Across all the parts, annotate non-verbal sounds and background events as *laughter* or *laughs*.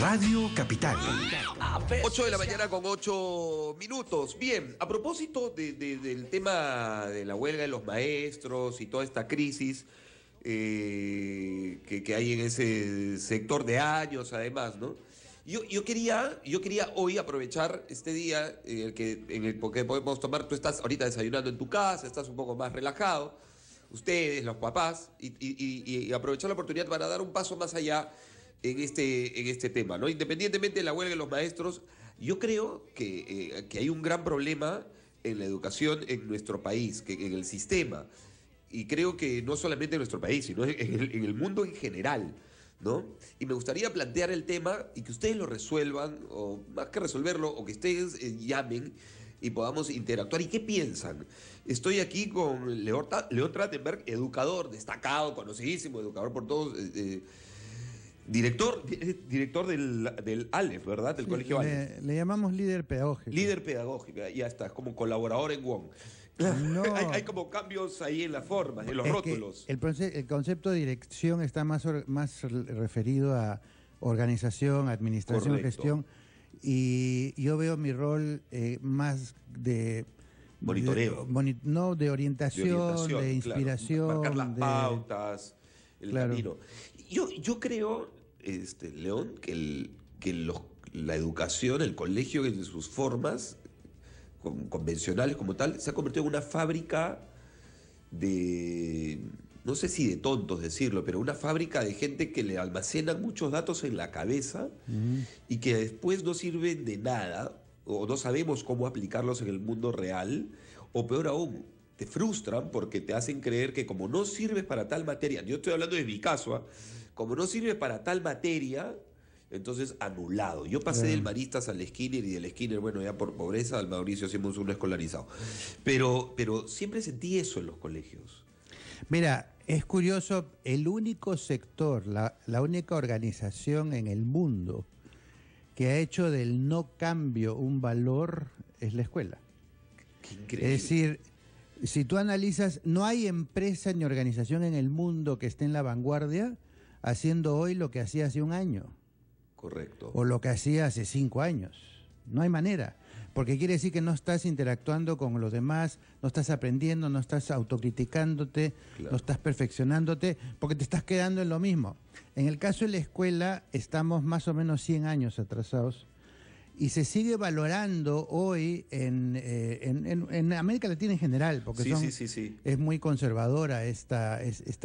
Radio Capital. 8 de la mañana con 8 minutos. Bien, a propósito del tema de la huelga de los maestros y toda esta crisis eh, que, hay en ese sector de años, además, ¿no? Yo, quería, yo quería hoy aprovechar este día en el, que, en el que podemos tomar, tú estás ahorita desayunando en tu casa, estás un poco más relajado, ustedes, los papás, y, y aprovechar la oportunidad para dar un paso más allá en este, en este tema, ¿no? Independientemente de la huelga de los maestros, yo creo que, eh, que hay un gran problema en la educación en nuestro país, que, en el sistema. Y creo que no solamente en nuestro país, sino en el, mundo en general. ¿No? Y me gustaría plantear el tema y que ustedes lo resuelvan, o más que resolverlo, o que ustedes eh, llamen y podamos interactuar. ¿Y qué piensan? Estoy aquí con León Trattenberg, educador destacado, conocidísimo, educador por todos. Eh, Director, eh, director del, del ALEF, ¿verdad? Del Colegio le, Le llamamos líder pedagógico. Líder pedagógico, ya está, como colaborador en Wong. *laughs* hay, como cambios ahí en las formas, en los rótulos. El, concepto de dirección está más, más referido a organización, administración, gestión. Y yo veo mi rol eh, más de Monitoreo. no, de orientación, de, inspiración. las de... pautas, el claro. camino. Yo, yo creo, este, León, que, la educación, el colegio en sus formas convencionales como tal, se ha convertido en una fábrica de, no sé si de tontos decirlo, pero una fábrica de gente que le almacenan muchos datos en la cabeza y que después no sirven de nada o no sabemos cómo aplicarlos en el mundo real o peor aún, te frustran porque te hacen creer que como no sirves para tal materia, yo estoy hablando de mi caso, ¿ah? Como no sirve para tal materia, entonces anulado. Yo pasé del Maristas al Skinner y del Skinner, bueno, ya por pobreza, al Mauricio un un escolarizado. Pero, siempre sentí eso en los colegios. Mira, es curioso, el único sector, la, la única organización en el mundo que ha hecho del no cambio un valor es la escuela. Qué Es decir, si tú analizas, no hay empresa ni organización en el mundo que esté en la vanguardia haciendo hoy lo que hacía hace un año. Correcto. O lo que hacía hace cinco años. No hay manera. Porque quiere decir que no estás interactuando con los demás, no estás aprendiendo, no estás autocriticándote, no estás perfeccionándote, porque te estás quedando en lo mismo. En el caso de la escuela, estamos más o menos 100 años atrasados y se sigue valorando hoy en, eh, América Latina en general, porque es muy conservadora esta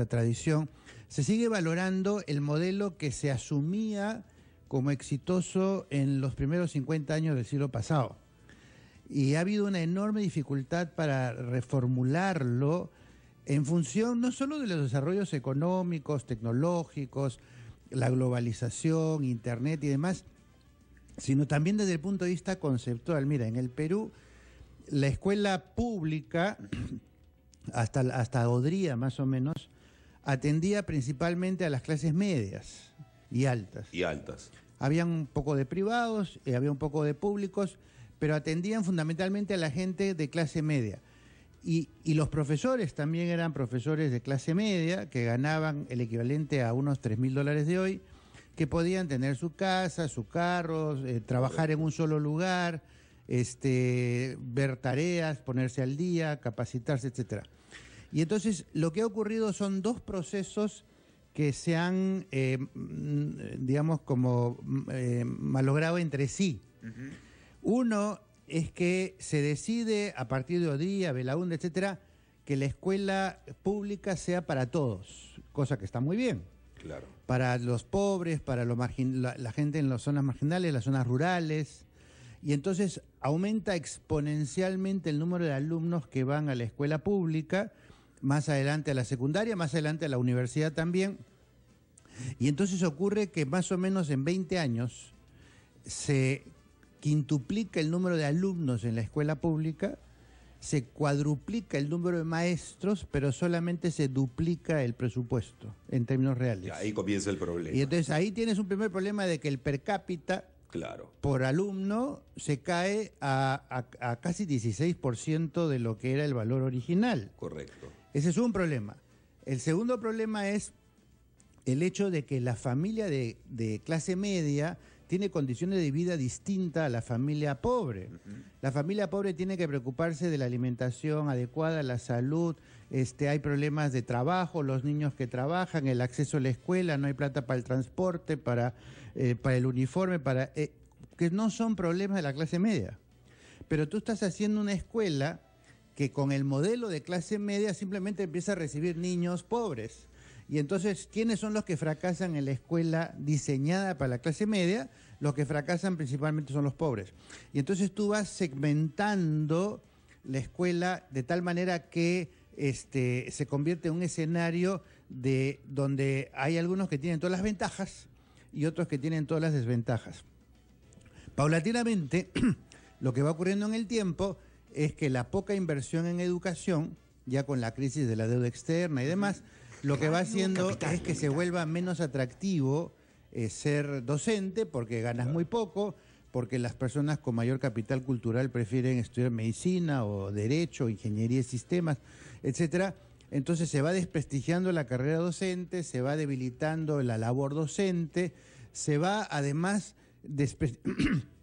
tradición, se sigue valorando el modelo que se asumía como exitoso en los primeros 50 años del siglo pasado. Y ha habido una enorme dificultad para reformularlo en función no solo de los desarrollos económicos, tecnológicos, la globalización, Internet y demás, sino también desde el punto de vista conceptual. Mira, en el Perú la escuela pública, *clears throat* hasta, hasta Odría más o menos, atendía principalmente a las clases medias y altas. Y altas. Había un poco de privados, y eh, había un poco de públicos, pero atendían fundamentalmente a la gente de clase media. Y, los profesores también eran profesores de clase media, que ganaban el equivalente a unos 3.000 mil dólares de hoy, que podían tener su casa, su carro, eh, trabajar en un solo lugar, este, ver tareas, ponerse al día, capacitarse, etcétera. Y entonces lo que ha ocurrido son dos procesos que se han, eh, mm, digamos, como mm, eh, malogrado entre sí. Uno es que se decide a partir de Odía, Belaunda, etcétera, que la escuela pública sea para todos, cosa que está muy bien. Claro. Para los pobres, para la, gente en las zonas marginales, las zonas rurales. Y entonces aumenta exponencialmente el número de alumnos que van a la escuela pública más adelante a la secundaria, más adelante a la universidad también. Y entonces ocurre que más o menos en 20 años se quintuplica el número de alumnos en la escuela pública, se cuadruplica el número de maestros, pero solamente se duplica el presupuesto en términos reales. ahí comienza el problema. Y entonces ahí tienes un primer problema de que el per cápita claro. por alumno se cae a, a casi 16% de lo que era el valor original. Correcto. Ese es un problema. El segundo problema es el hecho de que la familia de, clase media tiene condiciones de vida distintas a la familia pobre. La familia pobre tiene que preocuparse de la alimentación adecuada, la salud, este, hay problemas de trabajo, los niños que trabajan, el acceso a la escuela, no hay plata para el transporte, para, eh, para el uniforme, para, eh, que no son problemas de la clase media. Pero tú estás haciendo una escuela que con el modelo de clase media simplemente empieza a recibir niños pobres. Y entonces, ¿quiénes son los que fracasan en la escuela diseñada para la clase media? Los que fracasan principalmente son los pobres. Y entonces tú vas segmentando la escuela de tal manera que este, se convierte en un escenario de donde hay algunos que tienen todas las ventajas y otros que tienen todas las desventajas. Paulatinamente, *clears throat* lo que va ocurriendo en el tiempo es que la poca inversión en educación, ya con la crisis de la deuda externa y demás, lo que va haciendo es que se vuelva menos atractivo eh, ser docente porque ganas muy poco, porque las personas con mayor capital cultural prefieren estudiar medicina o derecho, ingeniería y sistemas, etcétera. Entonces se va desprestigiando la carrera docente, se va debilitando la labor docente, se va además desprestigiando *clears throat*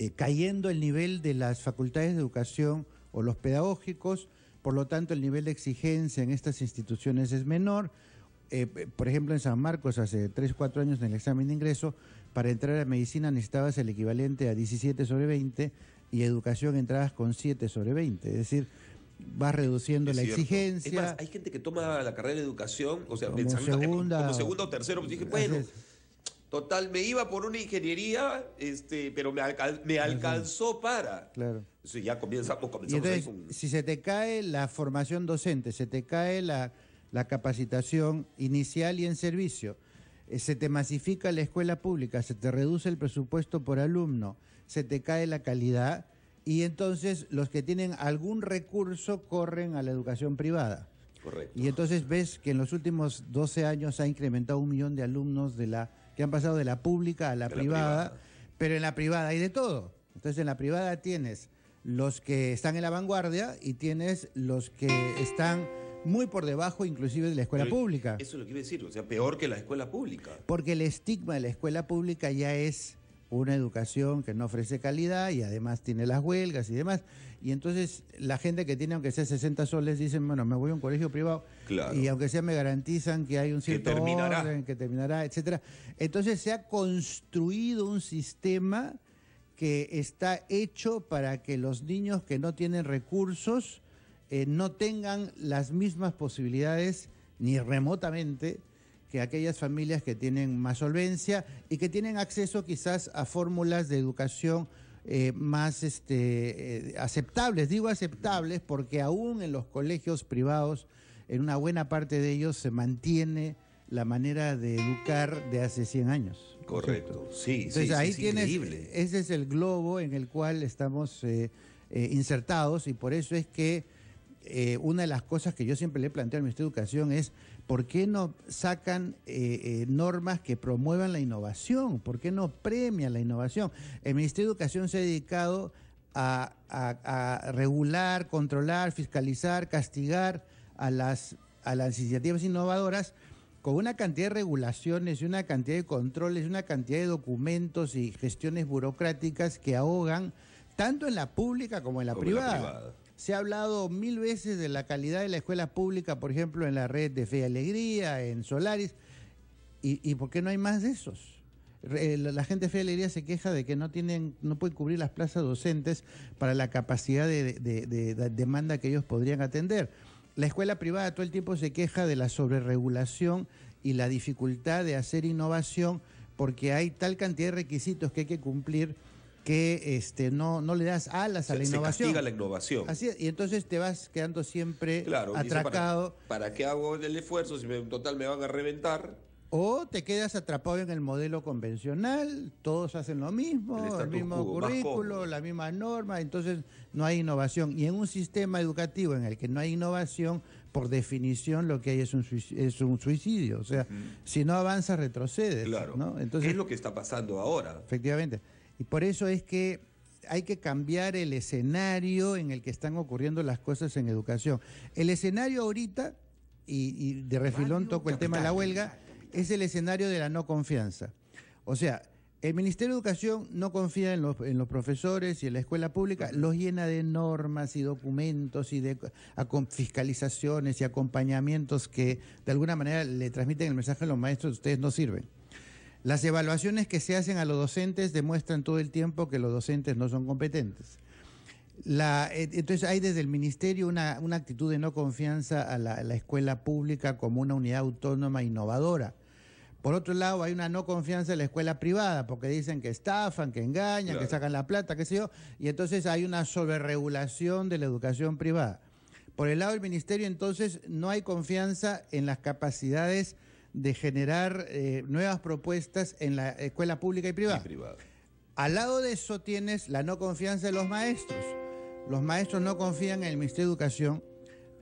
Eh, cayendo el nivel de las facultades de educación o los pedagógicos, por lo tanto el nivel de exigencia en estas instituciones es menor. Eh, eh, por ejemplo, en San Marcos, hace 3, 4 años en el examen de ingreso, para entrar a medicina necesitabas el equivalente a 17 sobre 20 y educación entrabas con 7 sobre 20. Es decir, vas reduciendo la exigencia. hay gente que toma la carrera de educación, o sea, como, pensando, segunda, o tercero, pues dije, bueno, Total, me iba por una ingeniería, este, pero me, alcanzó para. Claro. ya comenzamos, comenzamos Si se te cae la formación docente, se te cae la, capacitación inicial y en servicio, eh, se te masifica la escuela pública, se te reduce el presupuesto por alumno, se te cae la calidad y entonces los que tienen algún recurso corren a la educación privada. Correcto. Y entonces ves que en los últimos 12 años ha incrementado un millón de alumnos de la han pasado de la pública a la, privada, pero en la privada hay de todo. Entonces en la privada tienes los que están en la vanguardia y tienes los que están muy por debajo inclusive de la escuela pública. Eso es lo que decir, o sea, peor que la escuela pública. Porque el estigma de la escuela pública ya es una educación que no ofrece calidad y además tiene las huelgas y demás. Y entonces la gente que tiene, aunque sea 60 soles, dicen, bueno, me voy a un colegio privado. Y aunque sea, me garantizan que hay un cierto orden, que terminará, etcétera. Entonces se ha construido un sistema que está hecho para que los niños que no tienen recursos eh, no tengan las mismas posibilidades ni remotamente que aquellas familias que tienen más solvencia y que tienen acceso quizás a fórmulas de educación eh, más este, eh, aceptables. Digo aceptables porque aún en los colegios privados, en una buena parte de ellos, se mantiene la manera de educar de hace 100 años. Correcto, sí, Entonces, ahí Ese es el globo en el cual estamos eh, insertados y por eso es que una de las cosas que yo siempre le planteo al Ministerio de Educación es ¿por qué no sacan eh, eh, normas que promuevan la innovación? ¿Por qué no premian la innovación? El Ministerio de Educación se ha dedicado a, regular, controlar, fiscalizar, castigar a las, iniciativas innovadoras con una cantidad de regulaciones una cantidad de controles, una cantidad de documentos y gestiones burocráticas que ahogan tanto en la pública como En la privada. Se ha hablado mil veces de la calidad de la escuela pública, por ejemplo, en la red de Fe y Alegría, en Solaris. ¿Y, por qué no hay más de esos? la gente de Fe y Alegría se queja de que no tienen, no pueden cubrir las plazas docentes para la capacidad de, de demanda que ellos podrían atender. La escuela privada todo el tiempo se queja de la sobreregulación y la dificultad de hacer innovación porque hay tal cantidad de requisitos que hay que cumplir que este, no, le das alas a la innovación. Se castiga la innovación. y entonces te vas quedando siempre claro, atracado. Para, qué hago el esfuerzo si en total me van a reventar? O te quedas atrapado en el modelo convencional, todos hacen lo mismo, el, mismo currículo, la misma norma, entonces no hay innovación. Y en un sistema educativo en el que no hay innovación, por definición lo que hay es un suicidio, es un suicidio. o sea, si no avanzas retrocedes. Claro. Entonces, es lo que está pasando ahora. Efectivamente. Y por eso es que hay que cambiar el escenario en el que están ocurriendo las cosas en educación. El escenario ahorita, y, de refilón toco el tema de la huelga, es el escenario de la no confianza. O sea, el Ministerio de Educación no confía en los, profesores y en la escuela pública, los llena de normas y documentos y de fiscalizaciones y acompañamientos que de alguna manera le transmiten el mensaje a los maestros, ustedes no sirven. Las evaluaciones que se hacen a los docentes demuestran todo el tiempo que los docentes no son competentes. Eh, entonces hay desde el ministerio una, actitud de no confianza a la, escuela pública como una unidad autónoma innovadora. Por otro lado, hay una no confianza en la escuela privada, porque dicen que estafan, que engañan, que sacan la plata, qué sé yo, y entonces hay una sobreregulación de la educación privada. Por el lado del ministerio, entonces, no hay confianza en las capacidades de generar eh, nuevas propuestas en la escuela pública y privada. Al lado de eso tienes la no confianza de los maestros. Los maestros no confían en el Ministerio de Educación,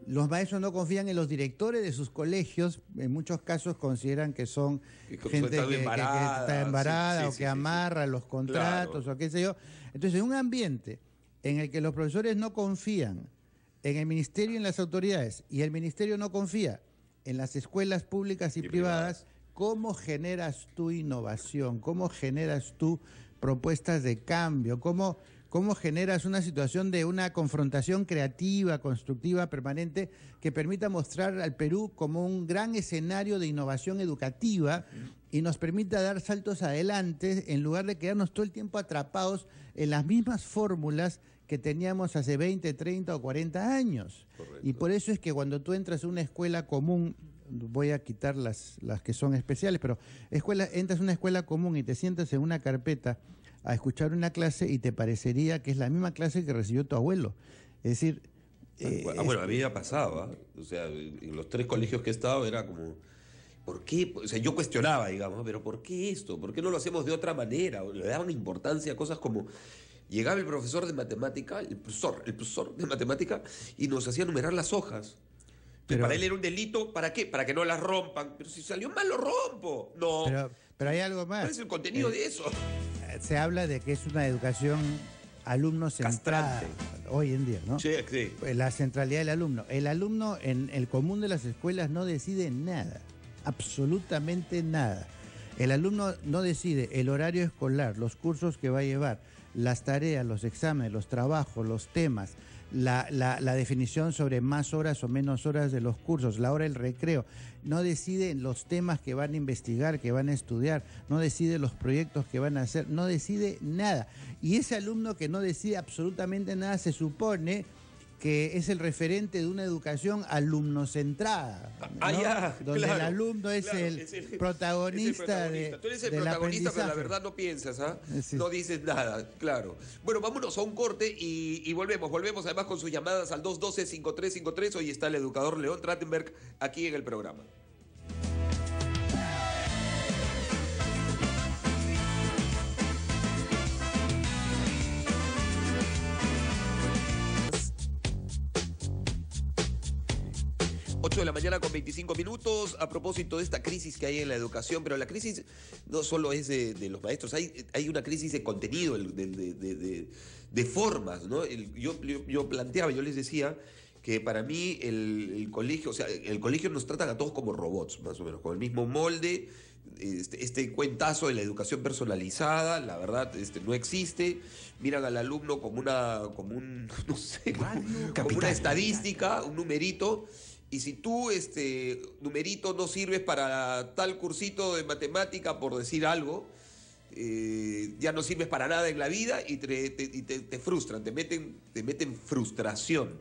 los maestros no confían en los directores de sus colegios, en muchos casos consideran que son gente que, está embarada o que amarra los contratos o qué sé yo. Entonces, un ambiente en el que los profesores no confían en el ministerio y en las autoridades, y el ministerio no confía en las escuelas públicas y, privadas, ¿cómo generas tu innovación? ¿Cómo generas tú propuestas de cambio? ¿Cómo, cómo generas una situación de una confrontación creativa, constructiva, permanente, que permita mostrar al Perú como un gran escenario de innovación educativa y nos permita dar saltos adelante en lugar de quedarnos todo el tiempo atrapados en las mismas fórmulas que teníamos hace 20, 30 o 40 años. Y por eso es que cuando tú entras a una escuela común, voy a quitar las, las que son especiales, pero escuela, entras a una escuela común y te sientas en una carpeta a escuchar una clase y te parecería que es la misma clase que recibió tu abuelo. Es decir... Eh, bueno, había a pasaba. O sea, en los tres colegios que he estado era como... ¿Por qué? O sea, yo cuestionaba, digamos, pero ¿por qué esto? ¿Por qué no lo hacemos de otra manera? Le daban importancia a cosas como Llegaba el profesor de matemática, el profesor, el profesor de matemática, y nos hacía numerar las hojas. Pero, para él era un delito, ¿para qué? Para que no las rompan. Pero si salió mal, lo rompo. No. Pero, hay algo más. ¿Cuál es el contenido de eh, eso? Eh, se habla de que es una educación alumno centrada hoy en día, ¿no? Sí, sí. Pues la centralidad del alumno. El alumno en el común de las escuelas no decide nada, absolutamente nada. El alumno no decide el horario escolar, los cursos que va a llevar, las tareas, los exámenes, los trabajos, los temas, la, la, definición sobre más horas o menos horas de los cursos, la hora del recreo. No deciden los temas que van a investigar, que van a estudiar, no decide los proyectos que van a hacer, no decide nada. Y ese alumno que no decide absolutamente nada se supone que es el referente de una educación alumnocentrada. centrada, Ah, ya, Donde el alumno es, el, protagonista Tú eres el protagonista, pero la verdad no piensas, ¿ah? Eh, no dices nada, claro. Bueno, vámonos a un corte y, volvemos. Volvemos además con sus llamadas al 212-5353. Hoy está el educador León Trattenberg aquí en el programa. de la mañana con 25 minutos a propósito de esta crisis que hay en la educación, pero la crisis no solo es de, los maestros, hay, hay una crisis de contenido, de, formas, ¿no? yo, planteaba, yo les decía que para mí el, colegio, o sea, el colegio nos tratan a todos como robots, más o menos, con el mismo molde, este, este cuentazo de la educación personalizada, la verdad, este, no existe. Miran al alumno como una, como un, *laughs* no sé, como una estadística, un numerito. Y si tú, este numerito, no sirves para tal cursito de matemática, por decir algo, eh, ya no sirves para nada en la vida y te, frustran, te meten, te meten frustración.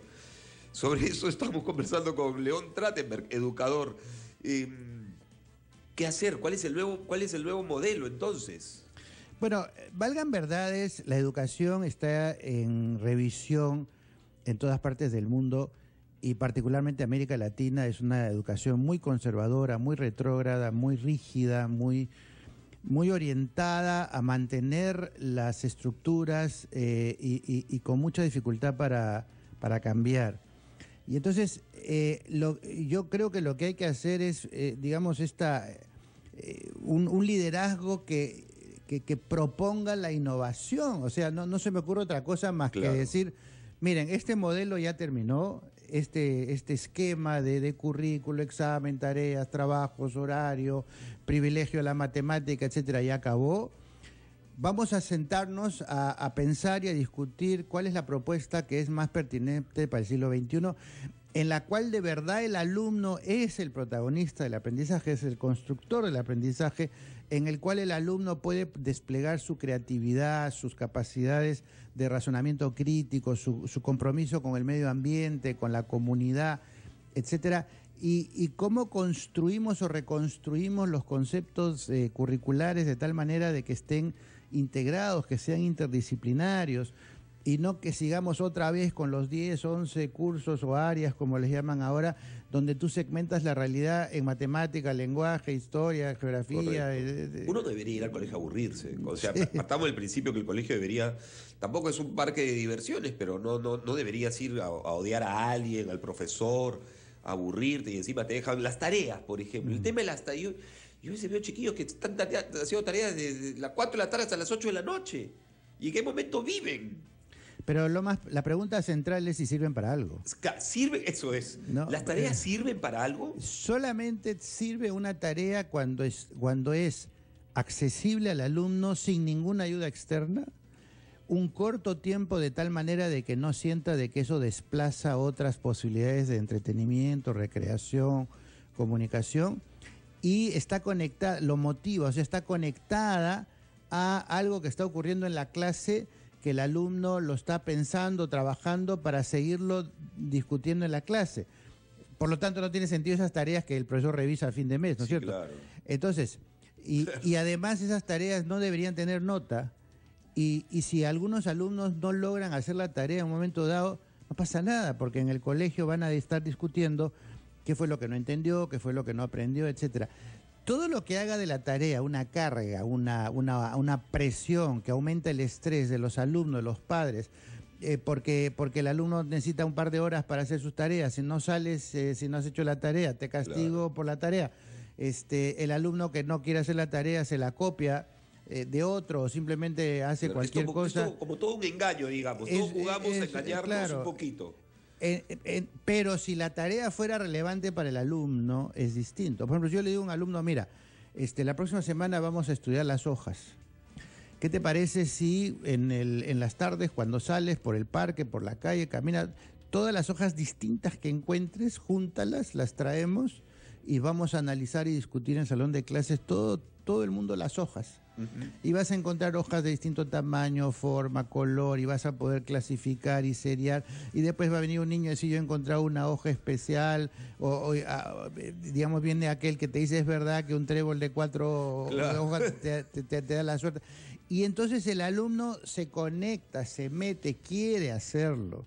Sobre eso estamos conversando con León Tratenberg, educador. Em, ¿Qué hacer? ¿Cuál es, el nuevo, ¿Cuál es el nuevo modelo entonces? Bueno, valgan verdades, la educación está en revisión en todas partes del mundo y particularmente América Latina es una educación muy conservadora, muy retrógrada, muy rígida, muy, muy orientada a mantener las estructuras eh, y, con mucha dificultad para, para cambiar. Y entonces eh, yo creo que lo que hay que hacer es, eh, digamos, esta, un, liderazgo que, que, proponga la innovación. O sea, no, se me ocurre otra cosa más que decir, miren, este modelo ya terminó, este, este, esquema de, currículo, examen, tareas, trabajos, horario, privilegio a la matemática, etcétera, ya acabó. Vamos a sentarnos a pensar y a discutir cuál es la propuesta que es más pertinente para el siglo XXI en la cual de verdad el alumno es el protagonista del aprendizaje, es el constructor del aprendizaje, en el cual el alumno puede desplegar su creatividad, sus capacidades de razonamiento crítico, su, compromiso con el medio ambiente, con la comunidad, etcétera. Y, cómo construimos o reconstruimos los conceptos eh, curriculares de tal manera de que estén integrados, que sean interdisciplinarios y no que sigamos otra vez con los 10, 11 cursos o áreas, como les llaman ahora, donde tú segmentas la realidad en matemática, lenguaje, historia, geografía. Uno debería ir al colegio a aburrirse. O sea, partamos del principio que el colegio debería, tampoco es un parque de diversiones, pero no, no, deberías ir a, odiar a alguien, al profesor, aburrirte y encima te dejan las tareas, por ejemplo. El mm. tema de las tareas, yo, veces veo chiquillos que están haciendo tareas de las 4 de la tarde hasta las 8 de la noche. ¿Y en qué momento viven? Pero lo más, la pregunta central es si sirven para algo. Sirve, eso es. ¿Las tareas sirven para algo? Solamente sirve una tarea cuando es, cuando es accesible al alumno sin ninguna ayuda externa, un corto tiempo de tal manera de que no sienta de que eso desplaza otras posibilidades de entretenimiento, recreación, comunicación, y está conectada, lo motiva, o sea, está conectada a algo que está ocurriendo en la clase que el alumno lo está pensando, trabajando para seguirlo discutiendo en la clase. Por lo tanto, no tiene sentido esas tareas que el profesor revisa al fin de mes, ¿no es cierto? Entonces, y, además esas tareas no deberían tener nota. Y, y si algunos alumnos no logran hacer la tarea en un momento dado, no pasa nada, porque en el colegio van a estar discutiendo qué fue lo que no entendió, qué fue lo que no aprendió, etcétera. Todo lo que haga de la tarea una carga, una, una, presión que aumenta el estrés de los alumnos, de los padres, eh, porque, porque el alumno necesita un par de horas para hacer sus tareas. Si no sales, eh, si no has hecho la tarea, te castigo por la tarea. Este, el alumno que no quiere hacer la tarea se la copia eh, de otro o simplemente hace cualquier cosa. como todo un engaño, digamos. Todos jugamos a engañarnos un poquito. Eh, eh, eh, pero si la tarea fuera relevante para el alumno, es distinto. Por ejemplo, yo le digo a un alumno, mira, este, la próxima semana vamos a estudiar las hojas. ¿Qué te parece si en, las tardes, cuando sales por el parque, por la calle, caminas, todas las hojas distintas que encuentres, júntalas, las traemos y vamos a analizar y discutir en el salón de clases todo el mundo las hojas? Y vas a encontrar hojas de distinto tamaño, forma, color, y vas a poder clasificar y seriar. Y después va a venir un niño y decir, yo he encontrado una hoja especial, o, ah, digamos, viene aquel que te dice, es verdad que un trébol de cuatro hojas te, da la suerte. Y entonces el alumno se conecta, se mete, quiere hacerlo.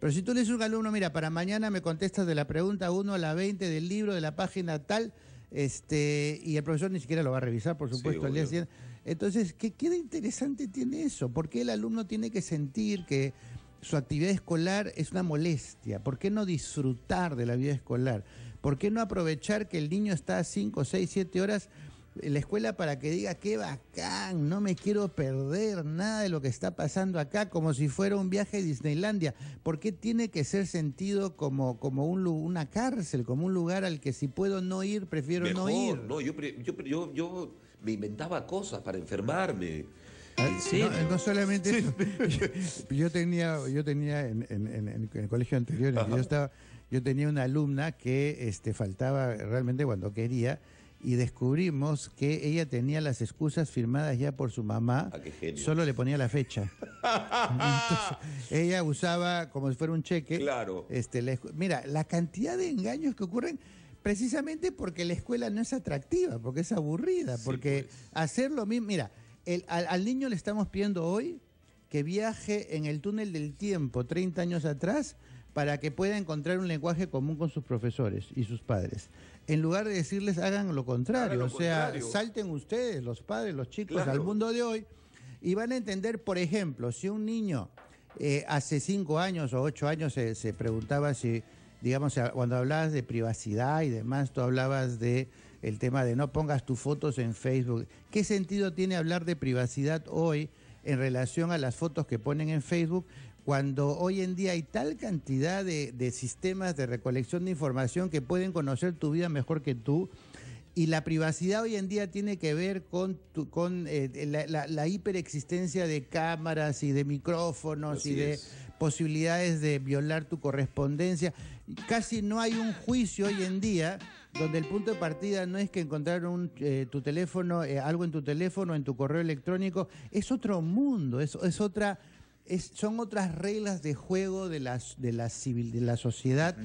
Pero si tú le dices a un alumno, mira, para mañana me contestas de la pregunta 1 a la 20 del libro de la página tal, este, y el profesor ni siquiera lo va a revisar, por supuesto, el día siguiente. Entonces, ¿qué, qué de interesante tiene eso? ¿Por qué el alumno tiene que sentir que su actividad escolar es una molestia? ¿Por qué no disfrutar de la vida escolar? ¿Por qué no aprovechar que el niño está 5, 6, 7 horas la escuela para que diga qué bacán, no me quiero perder nada de lo que está pasando acá, como si fuera un viaje a Disneylandia. ¿Por qué tiene que ser sentido como, una cárcel, como un lugar al que si puedo no ir, prefiero no ir? No, yo, yo, me inventaba cosas para enfermarme. Ah, no, solamente eso. *laughs* Yo, tenía, yo tenía en, el colegio anterior, yo estaba, yo tenía una alumna que este, faltaba realmente cuando quería y descubrimos que ella tenía las excusas firmadas ya por su mamá, ah, solo le ponía la fecha. ella usaba como si fuera un cheque. Claro. Este, mira, la cantidad de engaños que ocurren precisamente porque la escuela no es atractiva, porque es aburrida, porque pues. hacer lo mismo, mira, al, al niño le estamos pidiendo hoy que viaje en el túnel del tiempo 30 años atrás para que pueda encontrar un lenguaje común con sus profesores y sus padres en lugar de decirles hagan lo contrario, o sea, salten ustedes, los padres, los chicos, al mundo de hoy y van a entender, por ejemplo, si un niño eh, hace cinco años o ocho años se, se preguntaba si, digamos, cuando hablabas de privacidad y demás, tú hablabas de el tema de no pongas tus fotos en Facebook. ¿Qué sentido tiene hablar de privacidad hoy en relación a las fotos que ponen en Facebook cuando hoy en día hay tal cantidad de, sistemas de recolección de información que pueden conocer tu vida mejor que tú. Y la privacidad hoy en día tiene que ver con, eh, la, hiperexistencia de cámaras y de micrófonos y de posibilidades de violar tu correspondencia. Casi no hay un juicio hoy en día donde el punto de partida no es que encontrar eh, tu teléfono, eh, algo en tu teléfono, en tu correo electrónico. Es otro mundo, es otra son otras reglas de juego de, las, de, la, sociedad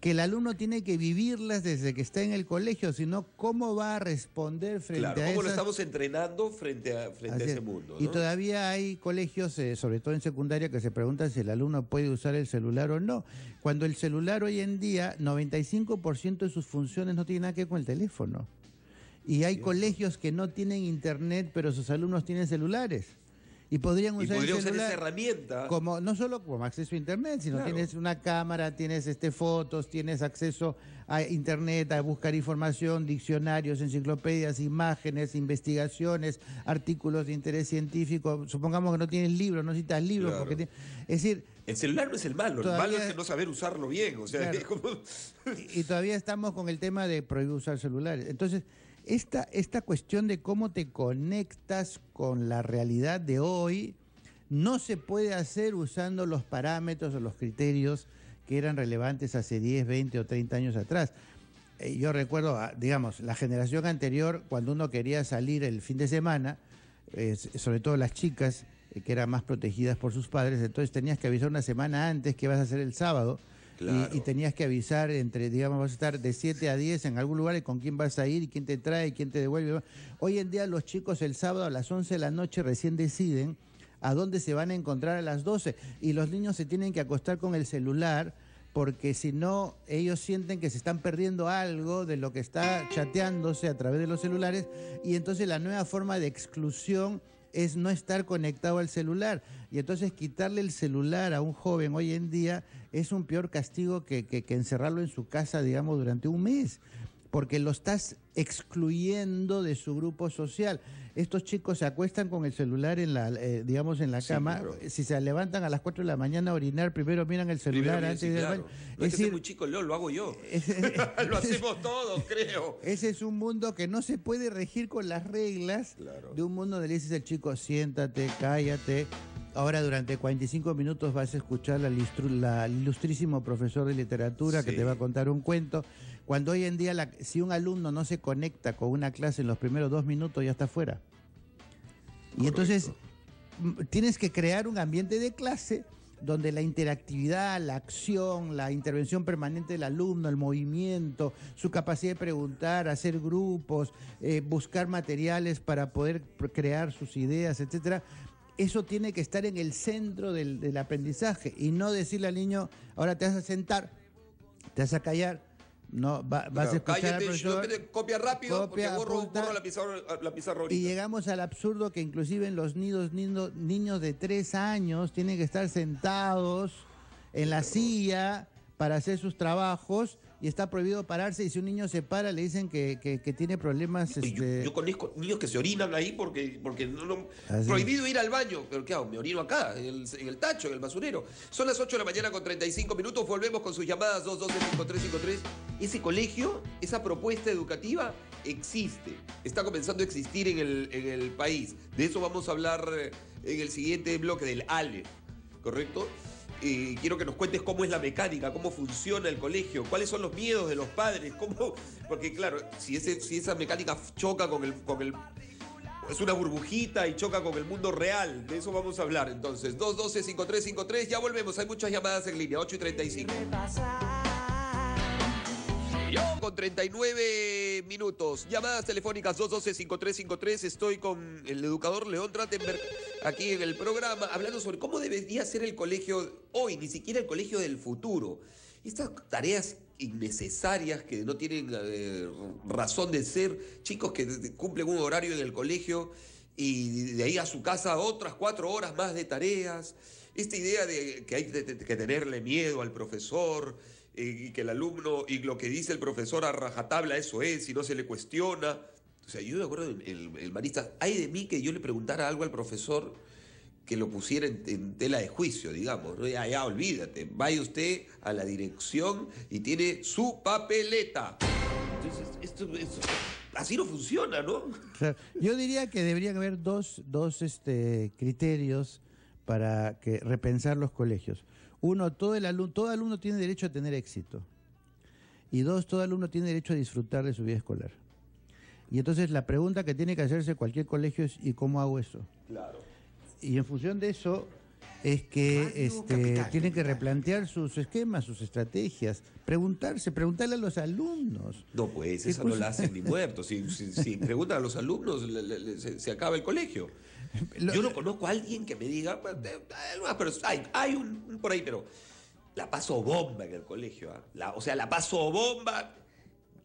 que el alumno tiene que vivirlas desde que está en el colegio, sino cómo va a responder frente a eso. ¿Cómo lo estamos entrenando frente a, ese mundo? Y todavía hay colegios, eh, sobre todo en secundaria, que se preguntan si el alumno puede usar el celular o no. Cuando el celular hoy en día, 95% de sus funciones no tiene nada que ver con el teléfono. Y hay colegios que no tienen internet, pero sus alumnos tienen celulares. Y podrían usar, esa herramienta. Como, no solo como acceso a Internet, sino tienes una cámara, tienes este, fotos, tienes acceso a Internet, a buscar información, diccionarios, enciclopedias, imágenes, investigaciones, artículos de interés científico. Supongamos que no tienes libros, no necesitas libros. es decir, el celular no es el malo, el malo es no saber usarlo bien. O sea, y todavía estamos con el tema de prohibir usar celulares. Entonces, esta, esta cuestión de cómo te conectas con la realidad de hoy no se puede hacer usando los parámetros o los criterios que eran relevantes hace 10, 20 o 30 años atrás. Eh, yo recuerdo, ah, digamos, la generación anterior, cuando uno quería salir el fin de semana, eh, sobre todo las chicas, eh, que eran más protegidas por sus padres, entonces tenías que avisar una semana antes que vas a hacer el sábado y, tenías que avisar entre, digamos, vas a estar de 7 a 10 en algún lugar y con quién vas a ir, y quién te trae, quién te devuelve. Hoy en día los chicos el sábado a las 11 de la noche recién deciden a dónde se van a encontrar a las 12 y los niños se tienen que acostar con el celular porque si no ellos sienten que se están perdiendo algo de lo que está chateándose a través de los celulares y entonces la nueva forma de exclusión es no estar conectado al celular y entonces quitarle el celular a un joven hoy en día es un peor castigo que, encerrarlo en su casa, digamos, durante un mes porque lo estás excluyendo de su grupo social. Estos chicos se acuestan con el celular en la, eh, digamos, en la cama. Si se levantan a las 4 de la mañana a orinar, primero miran el celular antes de al baño. es, que chico, lo, hago yo. *laughs* *laughs* lo hacemos todos, creo. Ese es un mundo que no se puede regir con las reglas de un mundo donde le dices al chico, siéntate, cállate, Ahora durante 45 minutos vas a escuchar al ilustrísimo profesor de literatura que te va a contar un cuento. Cuando hoy en día, si un alumno no se conecta con una clase en los primeros dos minutos, ya está fuera. Y entonces tienes que crear un ambiente de clase donde la interactividad, la acción, la intervención permanente del alumno, el movimiento, su capacidad de preguntar, hacer grupos, eh, buscar materiales para poder crear sus ideas, etcétera, eso tiene que estar en el centro del, aprendizaje y no decirle al niño, ahora te vas a sentar, te vas a callar, no va, a escuchar cállate, copia rápido porque borro, la, pizarra, Y llegamos al absurdo que inclusive en los nidos niños de tres años tienen que estar sentados en la silla para hacer sus trabajos y está prohibido pararse y si un niño se para le dicen que, tiene problemas. Este yo, conozco niños que se orinan ahí porque, porque no, lo. Ah, prohibido ir al baño, pero ¿qué hago? Me orino acá, en el, en el, tacho, en el basurero. Son las 8 de la mañana con 35 minutos, volvemos con sus llamadas 212-5353. Ese colegio, esa propuesta educativa existe, está comenzando a existir en el, en el país. De eso vamos a hablar eh, en el siguiente bloque del ALE, ¿correcto? Eh, quiero que nos cuentes cómo es la mecánica, cómo funciona el colegio, cuáles son los miedos de los padres, cómo, porque claro, si, ese, si esa mecánica choca con el, con el es una burbujita y choca con el mundo real. De eso vamos a hablar entonces. 212-5353, ya volvemos. Hay muchas llamadas en línea, 8 y 35. Con 39 minutos. Llamadas telefónicas 212-5353. Estoy con el educador León Trattenberg aquí en el programa hablando sobre cómo debería ser el colegio hoy, ni siquiera el colegio del futuro. Estas tareas innecesarias que no tienen eh, razón de ser, chicos que cumplen un horario en el colegio y de ahí a su casa otras cuatro horas más de tareas. Esta idea de que hay que tenerle miedo al profesor, y que el alumno y lo que dice el profesor a rajatabla, eso es, y no se le cuestiona. O sea, yo de acuerdo, el, el, marista, hay de mí que yo le preguntara algo al profesor que lo pusiera en, tela de juicio, digamos, ya, olvídate, vaya usted a la dirección y tiene su papeleta. Entonces, esto, así no funciona, ¿no? Yo diría que deberían haber dos, este, criterios para repensar los colegios. Uno, todo, el alumno, todo alumno tiene derecho a tener éxito. Y dos, todo alumno tiene derecho a disfrutar de su vida escolar. Y entonces la pregunta que tiene que hacerse cualquier colegio es ¿y cómo hago eso? Claro. Y en función de eso, es que ah, este, tienen que replantear sus esquemas, sus estrategias, preguntarse, preguntarle a los alumnos. No, pues eso no lo hacen ni muertos. Si, *laughs* preguntan a los alumnos, se, acaba el colegio. Yo no conozco a alguien que me diga, pues, pero hay, un por ahí, pero la paso bomba en el colegio. ¿ah? o sea, la paso bomba,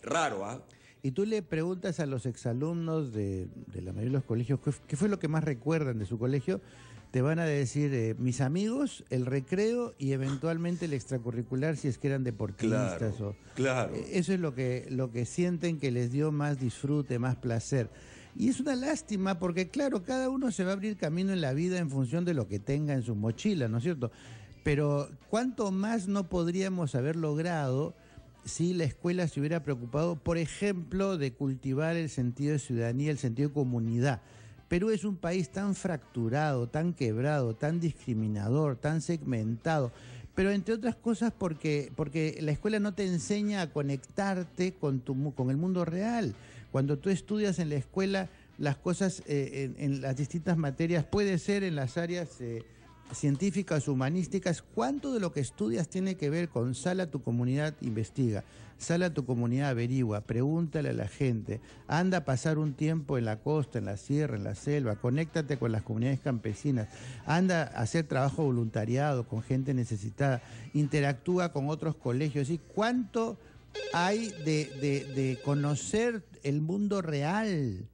raro, ¿ah? Y tú le preguntas a los exalumnos de, de la mayoría de los colegios qué, fue lo que más recuerdan de su colegio, te van a decir eh, mis amigos, el recreo y eventualmente el extracurricular si es que eran deportistas. o, eh, eso es lo que, lo que sienten que les dio más disfrute, más placer. Y es una lástima porque, claro, cada uno se va a abrir camino en la vida en función de lo que tenga en su mochila, ¿no es cierto? Pero cuánto más no podríamos haber logrado si la escuela se hubiera preocupado, por ejemplo, de cultivar el sentido de ciudadanía, el sentido de comunidad. Perú es un país tan fracturado, tan quebrado, tan discriminador, tan segmentado, pero entre otras cosas porque, porque la escuela no te enseña a conectarte con, tu, con el mundo real. Cuando tú estudias en la escuela, las cosas eh, en, las distintas materias, puede ser en las áreas... Eh, científicas humanísticas, ¿cuánto de lo que estudias tiene que ver con sala tu comunidad investiga, sala tu comunidad averigua, pregúntale a la gente, anda a pasar un tiempo en la costa, en la sierra, en la selva, conéctate con las comunidades campesinas, anda a hacer trabajo voluntariado con gente necesitada, interactúa con otros colegios y cuánto hay de, de conocer el mundo real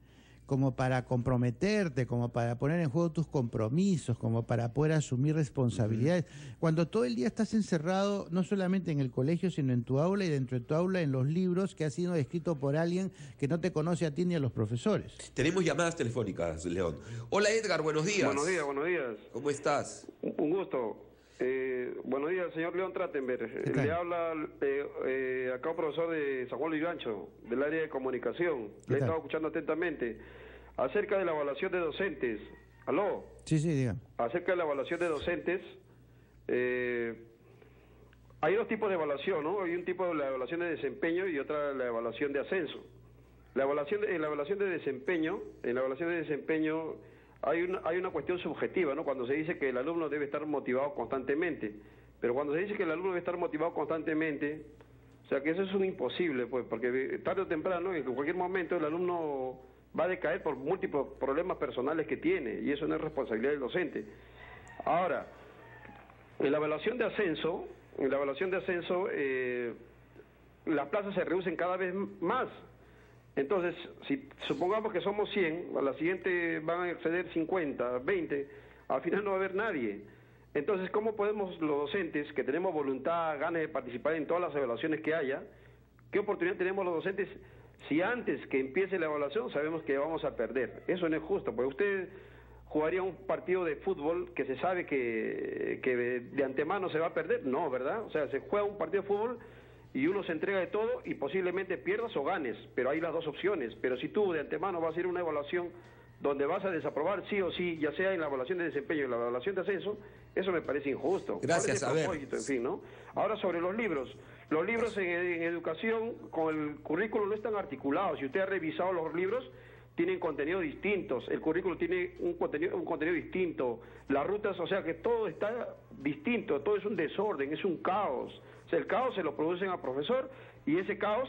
como para comprometerte, como para poner en juego tus compromisos, como para poder asumir responsabilidades. Cuando todo el día estás encerrado, no solamente en el colegio, sino en tu aula y dentro de tu aula en los libros que ha sido escrito por alguien que no te conoce a ti ni a los profesores. Tenemos llamadas telefónicas, León. Hola Edgar, buenos días. Buenos días, buenos días. ¿Cómo estás? Un gusto. Eh, buenos días, señor León Tratenberg. Eh, le habla eh, acá un profesor de San Juan y Gancho, del área de comunicación. Le he estado escuchando atentamente. Acerca de la evaluación de docentes. ¿Aló? Sí, sí, diga. Acerca de la evaluación de docentes. hay dos tipos de evaluación, ¿no? Hay un tipo de la evaluación de desempeño y otra la evaluación de ascenso. La evaluación en la evaluación de desempeño, en la evaluación de desempeño hay una, cuestión subjetiva, ¿no? Cuando se dice que el alumno debe estar motivado constantemente, pero cuando se dice que el alumno debe estar motivado constantemente, o sea que eso es un imposible, pues, porque eh, tarde o temprano, en cualquier momento, el alumno va a decaer por múltiples problemas personales que tiene, y eso no es responsabilidad del docente. Ahora, en la evaluación de ascenso, en la evaluación de ascenso, eh, las plazas se reducen cada vez más. Entonces, si supongamos que somos 100, a la siguiente van a exceder 50, 20, al final no va a haber nadie. Entonces, ¿cómo podemos los docentes, que tenemos voluntad, ganas de participar en todas las evaluaciones que haya, qué oportunidad tenemos los docentes si antes que empiece la evaluación sabemos que vamos a perder? Eso no es justo, porque usted jugaría un partido de fútbol que se sabe que, que de antemano se va a perder. No, ¿verdad? O sea, se juega un partido de fútbol y uno se entrega de todo y posiblemente pierdas o ganes, pero hay las dos opciones. Pero si tú de antemano vas a hacer una evaluación donde vas a desaprobar sí o sí, ya sea en la evaluación de desempeño, en la evaluación de ascenso, eso me parece injusto. Gracias, a Ahora sobre los libros. Los libros en, educación con el currículo no están articulados. Si usted ha revisado los libros, tienen contenidos distintos. El currículo tiene un contenido, un contenido distinto. La rutas, o sea que todo está distinto, todo es un desorden, es un caos el caos se lo producen al profesor y ese caos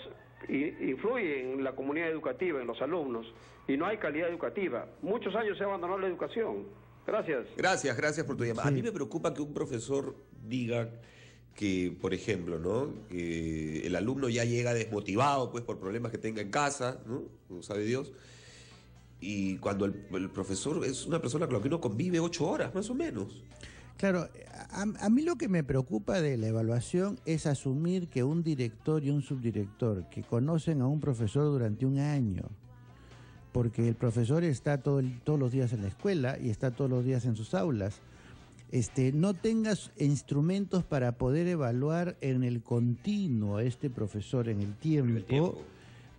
influye en la comunidad educativa, en los alumnos, y no hay calidad educativa. Muchos años se ha abandonado la educación. Gracias. Gracias, gracias por tu llamada. A mí me preocupa que un profesor diga que, por ejemplo, ¿no? Que el alumno ya llega desmotivado, pues, por problemas que tenga en casa, ¿no? sabe Dios. Y cuando el, el profesor es una persona con la que uno convive ocho horas, más o menos. Claro, a, mí lo que me preocupa de la evaluación es asumir que un director y un subdirector que conocen a un profesor durante un año, porque el profesor está todos los días en la escuela y está todos los días en sus aulas, este, no tengas instrumentos para poder evaluar en el continuo a este profesor en el tiempo, el tiempo.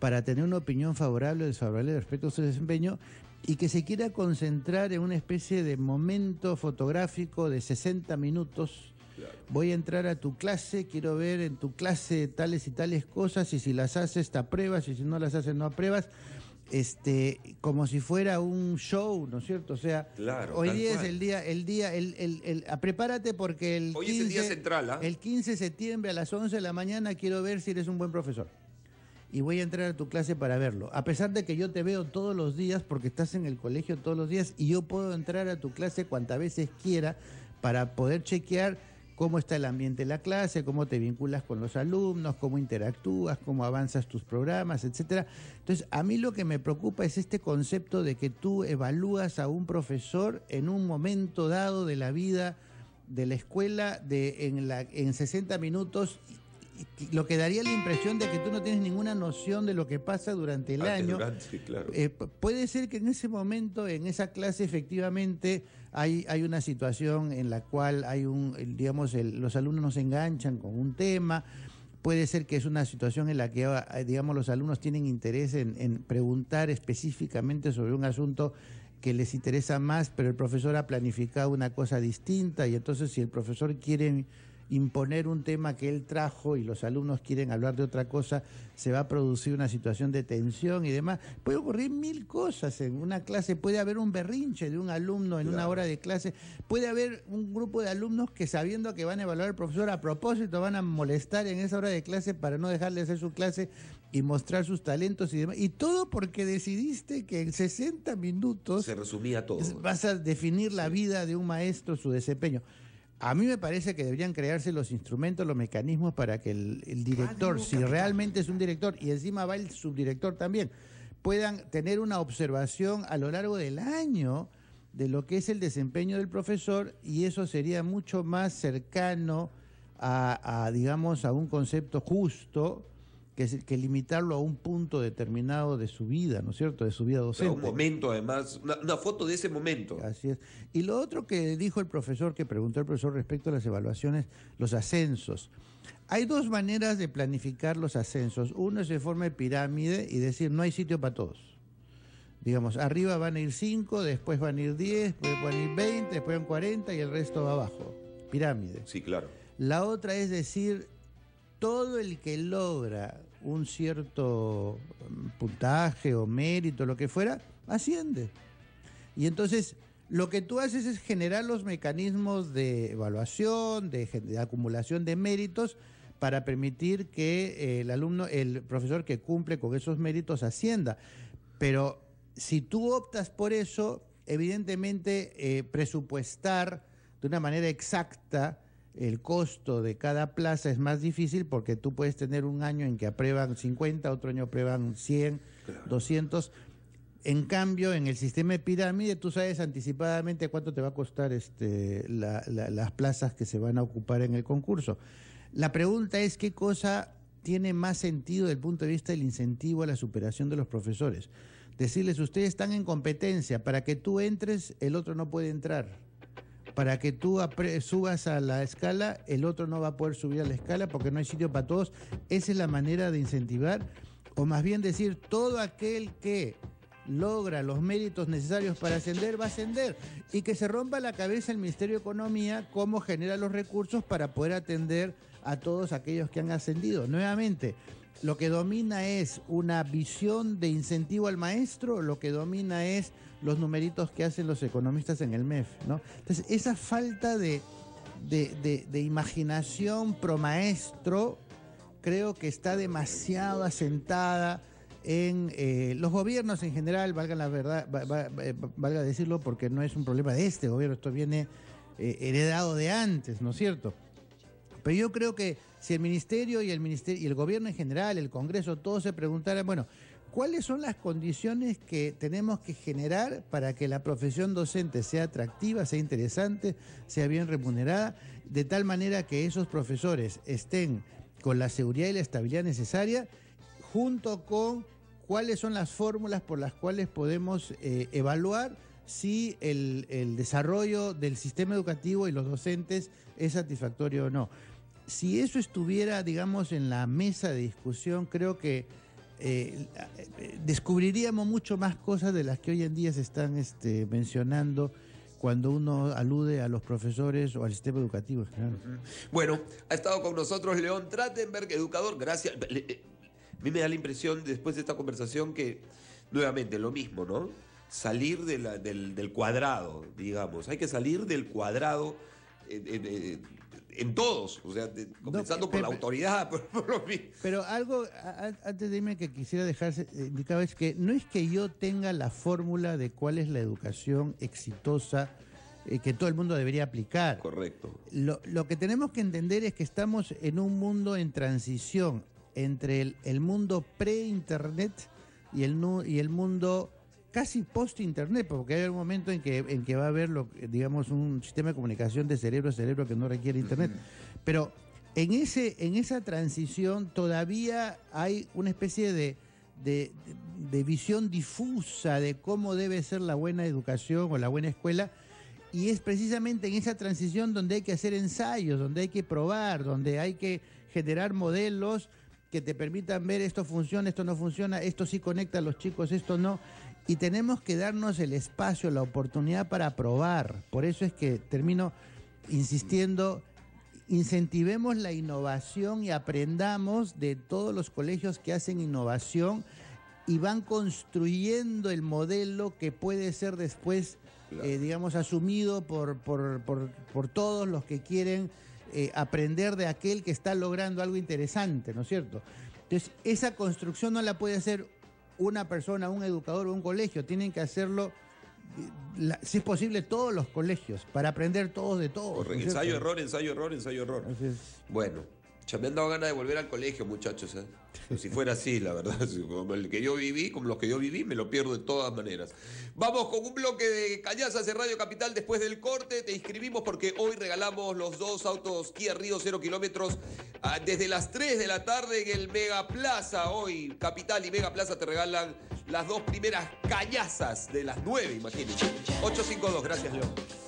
para tener una opinión favorable o desfavorable respecto a su desempeño, y que se quiera concentrar en una especie de momento fotográfico de 60 minutos. Voy a entrar a tu clase, quiero ver en tu clase tales y tales cosas, y si las haces te apruebas, y si no las haces no apruebas. Este, como si fuera un show, ¿no es cierto? O sea, hoy día es el día, el día, el, prepárate porque el hoy día ¿ah? el 15 de septiembre a las 11 de la mañana quiero ver si eres un buen profesor y voy a entrar a tu clase para verlo. A pesar de que yo te veo todos los días porque estás en el colegio todos los días y yo puedo entrar a tu clase cuantas veces quiera para poder chequear cómo está el ambiente de la clase, cómo te vinculas con los alumnos, cómo interactúas, cómo avanzas tus programas, etcétera. Entonces, a mí lo que me preocupa es este concepto de que tú evalúas a un profesor en un momento dado de la vida de la escuela de en la en 60 minutos lo que daría la impresión de que tú no tienes ninguna noción de lo que pasa durante el ah, año. Eh, puede ser que en ese momento, en esa clase, efectivamente hay, una situación en la cual hay un, digamos, los alumnos nos enganchan con un tema. Puede ser que es una situación en la que, ah, digamos, los alumnos tienen interés en, en preguntar específicamente sobre un asunto que les interesa más, pero el profesor ha planificado una cosa distinta y entonces si el profesor quiere imponer un tema que él trajo y los alumnos quieren hablar de otra cosa, se va a producir una situación de tensión y demás. Puede ocurrir mil cosas en una clase, puede haber un berrinche de un alumno en una hora de clase, puede haber un grupo de alumnos que sabiendo que van a evaluar al profesor a propósito van a molestar en esa hora de clase para no dejarle hacer su clase y mostrar sus talentos y demás. Y todo porque decidiste que en 60 minutos... Se resumía todo. Vas a definir la vida de un maestro, su desempeño. A mí me parece que deberían crearse los instrumentos, los mecanismos para que el, director, si realmente es un director, y encima va el subdirector también, puedan tener una observación a lo largo del año de lo que es el desempeño del profesor y eso sería mucho más cercano a digamos, a un concepto justo que, limitarlo a un punto determinado de su vida, ¿no es cierto? De su vida docente. un momento, además, una, foto de ese momento. Así es. Y lo otro que dijo el profesor, que preguntó el profesor respecto a las evaluaciones, los ascensos. Hay dos maneras de planificar los ascensos. Uno es de forma de pirámide y decir, no hay sitio para todos. Digamos, arriba van a ir cinco, después van a ir diez, después van a ir 20, después van 40 y el resto va abajo. Pirámide. Sí, claro. La otra es decir, todo el que logra un cierto mm, puntaje o mérito, lo que fuera, asciende. Y entonces lo que tú haces es generar los mecanismos de evaluación, de, acumulación de méritos para permitir que eh, el alumno, el profesor que cumple con esos méritos ascienda. Pero si tú optas por eso, evidentemente eh, presupuestar de una manera exacta el costo de cada plaza es más difícil porque tú puedes tener un año en que aprueban 50, otro año aprueban 100, 200. En cambio, en el sistema de pirámide tú sabes anticipadamente cuánto te va a costar este, las plazas que se van a ocupar en el concurso. La pregunta es qué cosa tiene más sentido desde el punto de vista del incentivo a la superación de los profesores. Decirles, ustedes están en competencia, para que tú entres, el otro no puede entrar para que tú subas a la escala, el otro no va a poder subir a la escala porque no hay sitio para todos. Esa es la manera de incentivar, o más bien decir, todo aquel que logra los méritos necesarios para ascender, va a ascender. Y que se rompa la cabeza el Ministerio de Economía cómo genera los recursos para poder atender a todos aquellos que han ascendido. Nuevamente, lo que domina es una visión de incentivo al maestro, lo que domina es los numeritos que hacen los economistas en el MEF. Entonces, esa falta de imaginación pro maestro creo que está demasiado asentada en eh, los gobiernos en general, valga la verdad, eh, valga decirlo, porque no es un problema de este gobierno, esto viene eh, heredado de antes, ¿no es cierto? Pero yo creo que si el ministerio y el ministerio y el gobierno en general, el Congreso, todos se preguntaran, bueno, ¿cuáles son las condiciones que tenemos que generar para que la profesión docente sea atractiva, sea interesante, sea bien remunerada, de tal manera que esos profesores estén con la seguridad y la estabilidad necesaria, junto con cuáles son las fórmulas por las cuales podemos eh, evaluar si el, desarrollo del sistema educativo y los docentes es satisfactorio o no. Si eso estuviera, digamos, en la mesa de discusión, creo que eh, descubriríamos mucho más cosas de las que hoy en día se están este, mencionando cuando uno alude a los profesores o al sistema educativo Bueno, ha estado con nosotros León Trattenberg, educador. Gracias. Eh, a mí me da la impresión, después de esta conversación, que nuevamente lo mismo, ¿no? Salir del, cuadrado, digamos. Hay que salir del cuadrado. Eh, eh, en, todos, o sea, comenzando por la autoridad. *laughs* Por, lo mismo. Pero algo, antes de irme, que quisiera dejarse eh, indicado es que no es que yo tenga la fórmula de cuál es la educación exitosa que todo el mundo debería aplicar. Correcto. lo que tenemos que entender es que estamos en un mundo en transición entre el, mundo pre-internet y el, mundo casi post-internet, porque hay un momento en que, va a haber, lo, digamos, un sistema de comunicación de cerebro a cerebro que no requiere internet. Pero en, ese, en esa transición todavía hay una especie de, visión difusa de cómo debe ser la buena educación o la buena escuela. Y es precisamente en esa transición donde hay que hacer ensayos, donde hay que probar, donde hay que generar modelos que te permitan ver esto funciona, esto no funciona, esto sí conecta a los chicos, esto no. Y tenemos que darnos el espacio, la oportunidad para probar. Por eso es que termino insistiendo, incentivemos la innovación y aprendamos de todos los colegios que hacen innovación y van construyendo el modelo que puede ser después, eh, digamos, asumido por todos los que quieren eh, aprender de aquel que está logrando algo interesante, ¿no es cierto? Entonces, esa construcción no la puede hacer una persona, un educador o un colegio, tienen que hacerlo eh, si es posible, todos los colegios, para aprender todos de todos. ensayo, error, ensayo, error, ensayo, error. bueno, ya me han dado ganas de volver al colegio, muchachos. ¿eh? Si fuera así, la verdad. *laughs* Como el que yo viví, como los que yo viví, me lo pierdo de todas maneras. Vamos con un bloque de callazas de Radio Capital después del corte. Te inscribimos porque hoy regalamos los dos autos Kia Río 0 kilómetros ah, desde las 3 de la tarde en el Mega Plaza. Hoy Capital y Mega Plaza te regalan las dos primeras callazas de las 9, imagínense. 852, gracias, León.